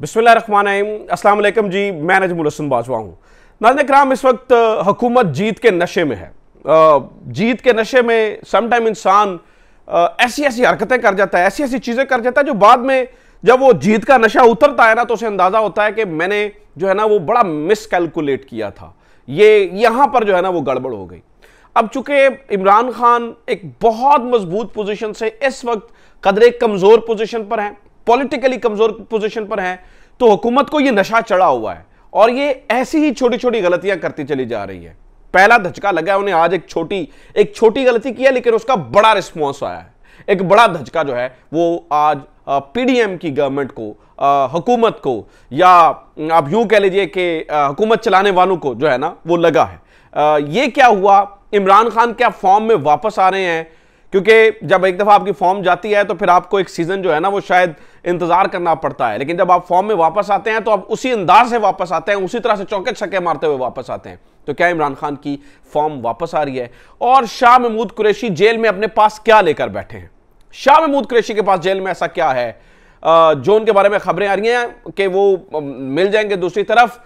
बिस्मिल्लाम अस्सलाम जी मैं नजमुल हसन बाजवा हूँ नाजन कराम इस वक्त हुकूमत जीत के नशे में है जीत के नशे में समटाइम इंसान ऐसी ऐसी हरकतें कर जाता है ऐसी ऐसी चीज़ें कर जाता है जो बाद में जब वो जीत का नशा उतरता है ना तो उसे अंदाज़ा होता है कि मैंने जो है ना वो बड़ा मिसकैलकुलेट किया था ये यहाँ पर जो है ना वो गड़बड़ हो गई अब चूंकि इमरान खान एक बहुत मजबूत पोजीशन से इस वक्त कदरे कमज़ोर पोजीशन पर हैं पॉलिटिकली कमजोर पोजीशन पर हैं तो हुकूमत को यह नशा चढ़ा हुआ है और ये ऐसी ही छोटी छोटी गलतियां करती चली जा रही है पहला धचका लगा उन्हें आज एक छोटी एक छोटी गलती किया लेकिन उसका बड़ा रिस्पॉन्स आया है एक बड़ा धचका जो है वो आज पीडीएम की गवर्नमेंट को हुकूमत को या आप यूं कह लीजिए कि हुकूमत चलाने वालों को जो है ना वो लगा है आ, ये क्या हुआ इमरान खान क्या फॉर्म में वापस आ रहे हैं क्योंकि जब एक दफ़ा आपकी फॉर्म जाती है तो फिर आपको एक सीज़न जो है ना वो शायद इंतज़ार करना पड़ता है लेकिन जब आप फॉर्म में वापस आते हैं तो आप उसी अंदाज से वापस आते हैं उसी तरह से चौके छक्के मारते हुए वापस आते हैं तो क्या इमरान खान की फॉर्म वापस आ रही है और शाह महमूद कुरैशी जेल में अपने पास क्या लेकर बैठे हैं शाह महमूद कुरैशी के पास जेल में ऐसा क्या है जो उनके बारे में खबरें आ रही हैं कि वो मिल जाएंगे दूसरी तरफ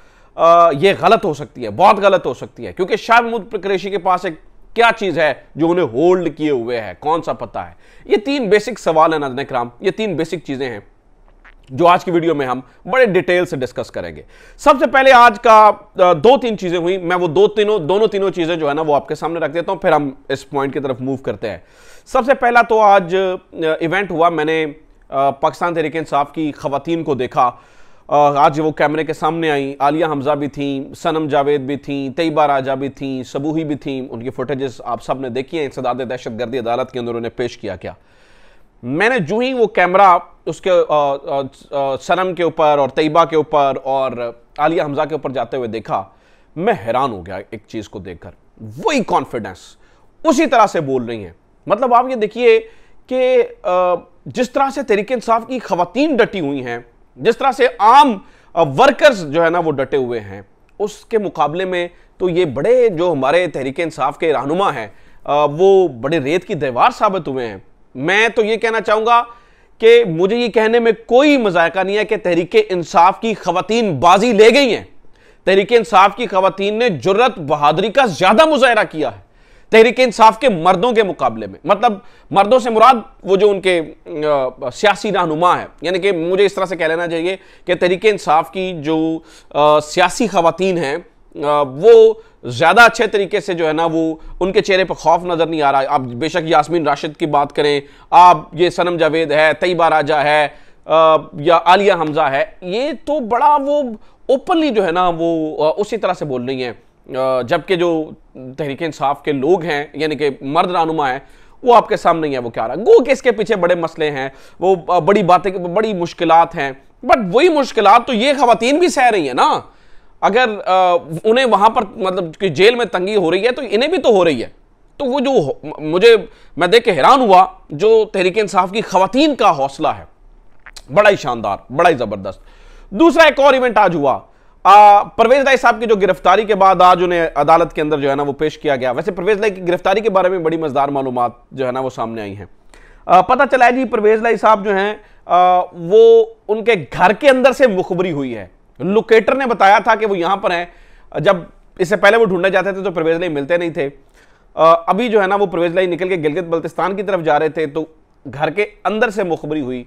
ये गलत हो सकती है बहुत गलत हो सकती है क्योंकि शाह महमूद कुरैशी के पास एक क्या चीज है जो उन्हें होल्ड किए हुए है कौन सा पता है ये तीन बेसिक सवाल है नजन राम ये तीन बेसिक चीजें हैं जो आज की वीडियो में हम बड़े डिटेल से डिस्कस करेंगे सबसे पहले आज का दो तीन चीजें हुई मैं वो दो तीनों दोनों तीनों चीजें जो है ना वो आपके सामने रख देता हूं फिर हम इस पॉइंट की तरफ मूव करते हैं सबसे पहला तो आज इवेंट हुआ मैंने पाकिस्तान तहरीक इंसाफ की खातन को देखा आज वो कैमरे के सामने आई आलिया हमजा भी थी सनम जावेद भी थी तयबा राजा भी थी सबूही भी थी उनकी फुटेजेस आप सब ने देखी हैं इंसदाद दहशत गर्दी अदालत के अंदर उन्होंने पेश किया क्या मैंने जो ही वो कैमरा उसके आ, आ, आ, सनम के ऊपर और तयबा के ऊपर और आलिया हमजा के ऊपर जाते हुए देखा मैं हैरान हो गया एक चीज़ को देखकर वही कॉन्फिडेंस उसी तरह से बोल रही हैं मतलब आप ये देखिए कि जिस तरह से तरीके इंसाफ की खातन डटी हुई हैं जिस तरह से आम वर्कर्स जो है ना वो डटे हुए हैं उसके मुकाबले में तो ये बड़े जो हमारे तहरीक इंसाफ के रहनुमा हैं वो बड़े रेत की दीवार साबित हुए हैं मैं तो ये कहना चाहूँगा कि मुझे ये कहने में कोई मजायका नहीं है कि तहरीक इंसाफ की खातन बाजी ले गई हैं तहरीक इंसाफ की खवतान ने जरूरत बहादरी का ज्यादा मुजाहरा किया है तहरीक इंसाफ के मर्दों के मुकाबले में मतलब मर्दों से मुराद वो जो उनके आ, सियासी रहनुमा है यानी कि मुझे इस तरह से कह लेना चाहिए कि तहरीक इंसाफ की जो आ, सियासी खातन हैं वो ज़्यादा अच्छे तरीके से जो है ना वो उनके चेहरे पर खौफ नज़र नहीं आ रहा आप बेशक यासमीन राशिद की बात करें आप ये सनम जावेद है तयबा राजा है आ, या आलिया हमजा है ये तो बड़ा वो ओपनली जो है ना वो उसी तरह से बोल रही हैं जबकि जो तहरीक इंसाफ के लोग हैं यानी कि मर्द रानुमा हैं वो आपके सामने ही है वो क्या रहा है गो किसके पीछे बड़े मसले हैं वो बड़ी बातें बड़ी मुश्किल हैं बट वही मुश्किल तो ये खातन भी सह रही हैं ना अगर आ, उन्हें वहाँ पर मतलब कि जेल में तंगी हो रही है तो इन्हें भी तो हो रही है तो वो जो मुझे मैं देख के हैरान हुआ जो तहरीक इंसाफ की खातन का हौसला है बड़ा ही शानदार बड़ा ही ज़बरदस्त दूसरा एक और इवेंट आज हुआ परवेज राय साहब की जो गिरफ्तारी के बाद आज उन्हें अदालत के अंदर जो है ना वो पेश किया गया वैसे परवेज राय की गिरफ्तारी के बारे में बड़ी मजदार मालूम जो है ना वो सामने आई है पता चला है जी परवेज राय साहब जो है वो उनके घर के अंदर से मुखबरी हुई है लोकेटर ने बताया था कि वो यहां पर है जब इससे पहले वो ढूंढने जाते थे तो प्रवेज लाई मिलते नहीं थे अभी जो है ना वो परवेज लाई निकल के गिलगित बल्तिस्तान की तरफ जा रहे थे तो घर के अंदर से मुखबरी हुई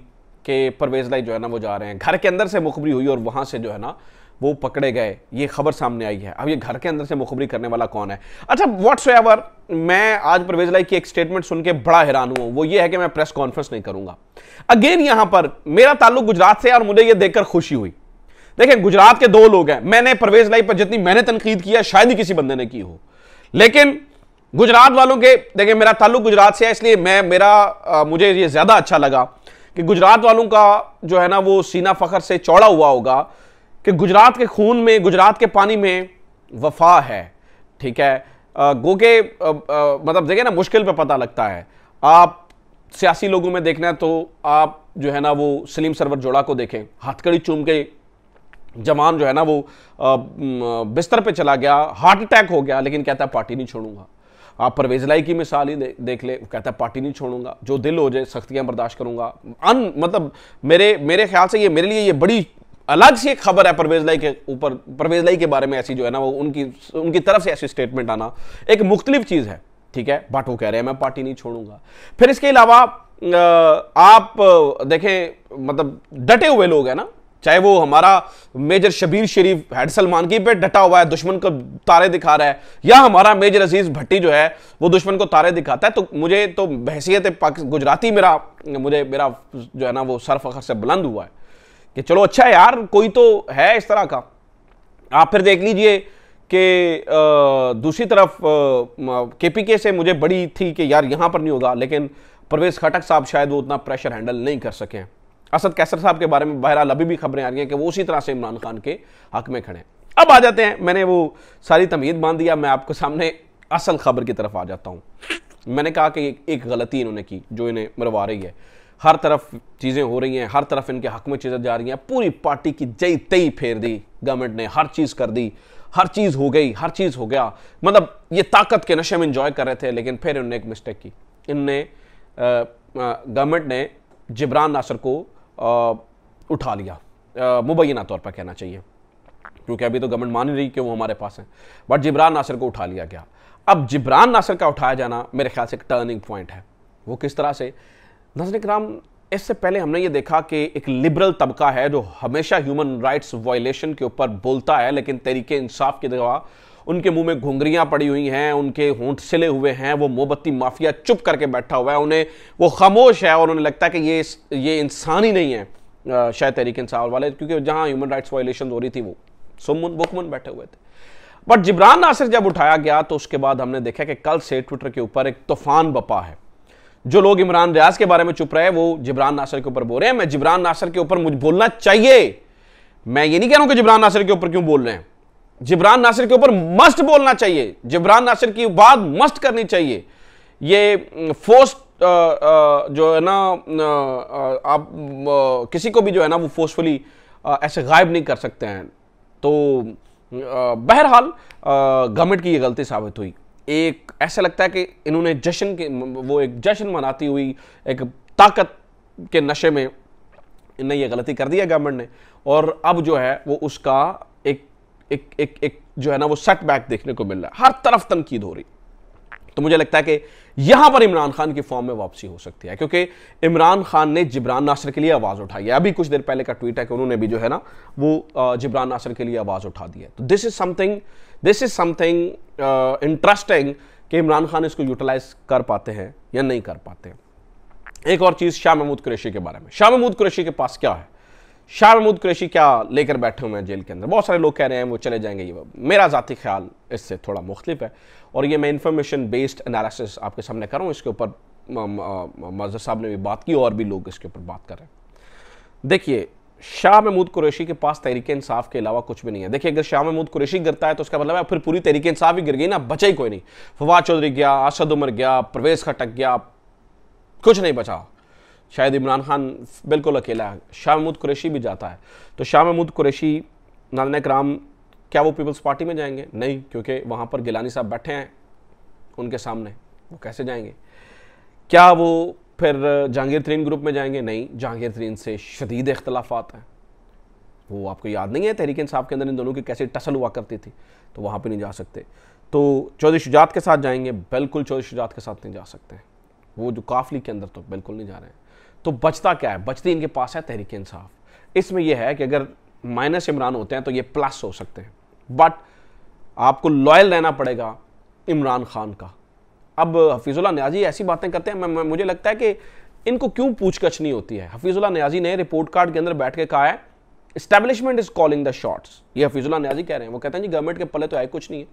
कि परवेज लाई जो है ना वो जा रहे हैं घर के अंदर से मुखबरी हुई और वहां से जो है ना वो पकड़े गए ये खबर सामने आई है अब ये घर के अंदर से मुखबरी करने वाला कौन है अच्छा व्हाट्स एवर मैं आज परवेज लाई की एक स्टेटमेंट सुन के बड़ा हैरान हुआ वो ये है कि मैं प्रेस कॉन्फ्रेंस नहीं करूंगा अगेन यहां पर मेरा ताल्लुक गुजरात से और मुझे ये देखकर खुशी हुई देखें गुजरात के दो लोग हैं मैंने परवेज लाई पर जितनी मैंने तनकीद किया शायद ही किसी बंदे ने की हो लेकिन गुजरात वालों के देखिए मेरा ताल्लुक गुजरात से है इसलिए मैं मेरा आ, मुझे ये ज़्यादा अच्छा लगा कि गुजरात वालों का जो है ना वो सीना फ़खर से चौड़ा हुआ होगा कि गुजरात के खून में गुजरात के पानी में वफा है ठीक है गो के मतलब देखें ना मुश्किल पे पता लगता है आप सियासी लोगों में देखना है तो आप जो है ना वो सलीम सरवर जोड़ा को देखें हथकड़ी चूम के जवान जो है ना वो बिस्तर पे चला गया हार्ट अटैक हो गया लेकिन कहता है पार्टी नहीं छोड़ूंगा आप परवेज लाई की मिसाल ही दे, देख ले कहता है पार्टी नहीं छोड़ूंगा जो दिल हो जाए सख्तियां बर्दाश्त करूंगा अन मतलब मेरे मेरे ख्याल से ये मेरे लिए ये बड़ी अलग से एक खबर है परवेज लाई के ऊपर परवेज लाई के बारे में ऐसी जो है ना वो उनकी उनकी तरफ से ऐसी स्टेटमेंट आना एक मुख्तलिफ चीज़ है ठीक है बट वो कह रहे हैं मैं पार्टी नहीं छोड़ूंगा फिर इसके अलावा आप देखें मतलब डटे हुए लोग हैं ना चाहे वो हमारा मेजर शबीर शरीफ हैड सलमान की पे डटा हुआ है दुश्मन को तारे दिखा रहा है या हमारा मेजर अजीज भट्टी जो है वो दुश्मन को तारे दिखाता है तो मुझे तो बहसीत गुजराती मेरा मुझे मेरा जो है ना वो सर फखर से बुलंद हुआ है कि चलो अच्छा यार कोई तो है इस तरह का आप फिर देख लीजिए कि दूसरी तरफ के से मुझे बड़ी थी कि यार यहाँ पर नहीं होगा लेकिन परवेज़ खटक साहब शायद वो उतना प्रेशर हैंडल नहीं कर सके हैं असद कैसर साहब के बारे में बहरहाल अभी भी खबरें आ रही हैं कि वो उसी तरह से इमरान खान के हक में खड़े हैं अब आ जाते हैं मैंने वो सारी तमीद बांध दिया मैं आपके सामने असल खबर की तरफ आ जाता हूँ मैंने कहा कि एक गलती इन्होंने की जो इन्हें मरवा रही है हर तरफ चीज़ें हो रही हैं हर तरफ इनके हक में चीज़ें जा रही हैं पूरी पार्टी की जई तई फेर दी गवर्नमेंट ने हर चीज़ कर दी हर चीज़ हो गई हर चीज़ हो गया मतलब ये ताकत के नशे में इंजॉय कर रहे थे लेकिन फिर उन्होंने एक मिस्टेक की इनने गवर्नमेंट ने जबरान नासर को आ, उठा लिया मुबैना तौर पर कहना चाहिए क्योंकि अभी तो गवर्नमेंट मान ही रही कि वो हमारे पास हैं बट जिब्रान नासर को उठा लिया गया अब जिब्रान नासर का उठाया जाना मेरे ख्याल से एक टर्निंग पॉइंट है वो किस तरह से नजर कराम इससे पहले हमने ये देखा कि एक लिबरल तबका है जो हमेशा ह्यूमन राइट्स वायलेशन के ऊपर बोलता है लेकिन तरीके इंसाफ के दवा उनके मुंह में घुंघरियां पड़ी हुई हैं उनके होंठ सिले हुए हैं वो मोमबत्ती माफिया चुप करके बैठा हुआ है उन्हें वो खामोश है और उन्हें लगता है कि ये ये इंसान ही नहीं है शायद तहरीक इंसाफ वाले क्योंकि जहाँ ह्यूमन राइट्स वायलेशन हो रही थी वो सुमन बुकमन बैठे हुए थे बट जिब्रान नासिर जब उठाया गया तो उसके बाद हमने देखा कि कल से ट्विटर के ऊपर एक तूफान बपा है जो लोग इमरान रियाज के बारे में चुप रहे वो जिब्रान नासर के ऊपर बोल रहे हैं मैं जिब्रान नासर के ऊपर मुझे बोलना चाहिए मैं ये नहीं कह रहा हूं कि जिब्रान नासर के ऊपर क्यों बोल रहे हैं जिब्रान नासिर के ऊपर मस्ट बोलना चाहिए जिब्रान नासिर की बात मस्ट करनी चाहिए ये फोर्स जो है ना आप किसी को भी जो है ना वो फोर्सफुली ऐसे गायब नहीं कर सकते हैं तो बहरहाल गवर्नमेंट की ये गलती साबित हुई एक ऐसा लगता है कि इन्होंने जश्न के वो एक जश्न मनाती हुई एक ताकत के नशे में इन्हें ये गलती कर दिया गवर्नमेंट ने और अब जो है वो उसका एक एक एक एक जो है ना वो सेटबैक देखने को मिल रहा है हर तरफ तनकीद हो रही तो मुझे लगता है कि यहां पर इमरान खान की फॉर्म में वापसी हो सकती है क्योंकि इमरान खान ने जिब्रान नासर के लिए आवाज उठाई है अभी कुछ देर पहले का ट्वीट है कि उन्होंने भी जो है ना वो जिब्रान नासर के लिए आवाज उठा दी है तो this is something this is something interesting कि इमरान खान इसको यूटिलाइज कर पाते हैं या नहीं कर पाते हैं एक और चीज़ शाह महमूद कुरेशी के बारे में शाह महमूद कुरेशी के पास क्या है शाह महमूद कुरेशी क्या लेकर बैठे हुए हैं जेल के अंदर बहुत सारे लोग कह रहे हैं वो चले जाएंगे ये मेरा ज़ाती ख्याल इससे थोड़ा मुख्तलिफ है और ये मैं इंफॉर्मेशन बेस्ड एनालिसिस आपके सामने करूँ इसके ऊपर मजहर साहब ने भी बात की और भी लोग इसके ऊपर बात कर रहे हैं देखिए शाह महमूद कुरैशी के पास तहरीक इंसाफ के अलावा कुछ भी नहीं है देखिए अगर शाह महमूद कुरैशी गिरता है तो उसका मतलब है फिर पूरी तहरीक इंसाफ ही गिर गई ना बचा ही कोई नहीं फवाद चौधरी गया असद उमर गया परवेज खटक गया कुछ नहीं बचा शायद इमरान खान बिल्कुल अकेला है शाह महमूद कुरैशी भी जाता है तो शाह महमूद कुरैशी नारायण कराम क्या वो पीपल्स पार्टी में जाएंगे नहीं क्योंकि वहाँ पर गिलानी साहब बैठे हैं उनके सामने वो कैसे जाएंगे क्या वो फिर जहांगीर तरीन ग्रुप में जाएंगे नहीं जहांगीर तरीन से शदीद इख्तलाफात हैं वो आपको याद नहीं है तहरीक साहब के अंदर इन दोनों की कैसे टसल हुआ करती थी तो वहाँ पर नहीं जा सकते तो चौधरी शुजात के साथ जाएंगे बिल्कुल चौधरी शुजात के साथ नहीं जा सकते वो जो काफली के अंदर तो बिल्कुल नहीं जा रहे हैं तो बचता क्या है बचती इनके पास है तहरीक इंसाफ इसमें यह है कि अगर माइनस इमरान होते हैं तो ये प्लस हो सकते हैं बट आपको लॉयल रहना पड़ेगा इमरान खान का अब हफीज़ुल्ला न्याजी ऐसी बातें करते हैं मैं, मुझे लगता है कि इनको क्यों पूछगछ नहीं होती है हफीज़ुल्ला न्याजी ने रिपोर्ट कार्ड के अंदर बैठ के कहा है establishment is calling the shots ये हफीज़ुल्ला न्याजी कह रहे हैं वो कहते हैं जी गवर्नमेंट के पले तो है कुछ नहीं है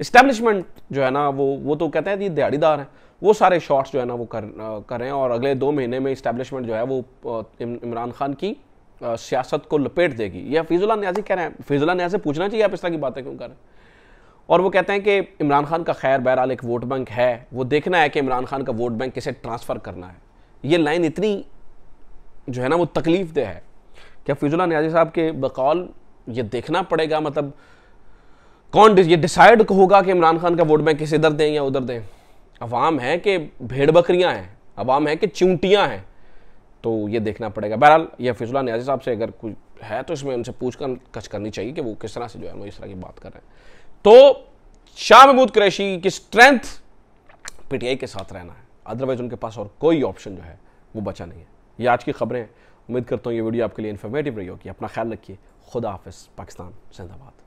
इस्टेब्लिशमेंट जो है ना वो वो तो कहते हैं जी दिहाड़ीदार हैं वो सारे शॉर्ट्स जो है ना वो कर कर रहे हैं और अगले दो महीने में इस्टेब्लिशमेंट जो है वो इमरान खान की सियासत को लपेट देगी यह हफीज़ुल्ला न्याजी कह रहे हैं फीजुल्ला न्याज से पूछना चाहिए आप इस तरह की बातें क्यों कर रहे हैं और वो कहते हैं कि इमरान खान का खैर बहरहाल एक वोट बैंक है वो देखना है कि इमरान खान का वोट बैंक किसे ट्रांसफ़र करना है ये लाइन इतनी जो है ना वो तकलीफ दे है क्या फिजुल्ला न्याजी साहब के बकौल ये देखना पड़ेगा मतलब कौन ये डिसाइड होगा कि इमरान खान का वोट बैंक किसे इधर दें या उधर दें अवाम है कि भेड़ बकरियाँ हैं अवाम है कि चूंटियाँ हैं तो ये देखना पड़ेगा बहरहाल यह फिजुल्ला न्याजी साहब से अगर कुछ है तो इसमें उनसे पूछ कर कच करनी चाहिए कि वो किस तरह से जो है वो इस तरह की बात कर रहे हैं तो शाह महमूद कुरैशी की स्ट्रेंथ पीटीआई के साथ रहना है अदरवाइज उनके पास और कोई ऑप्शन जो है वो बचा नहीं है ये आज की खबरें उम्मीद करता हूँ ये वीडियो आपके लिए इन्फॉर्मेटिव रही होगी अपना ख्याल रखिए खुदा हाफिज़ पाकिस्तान जिंदाबाद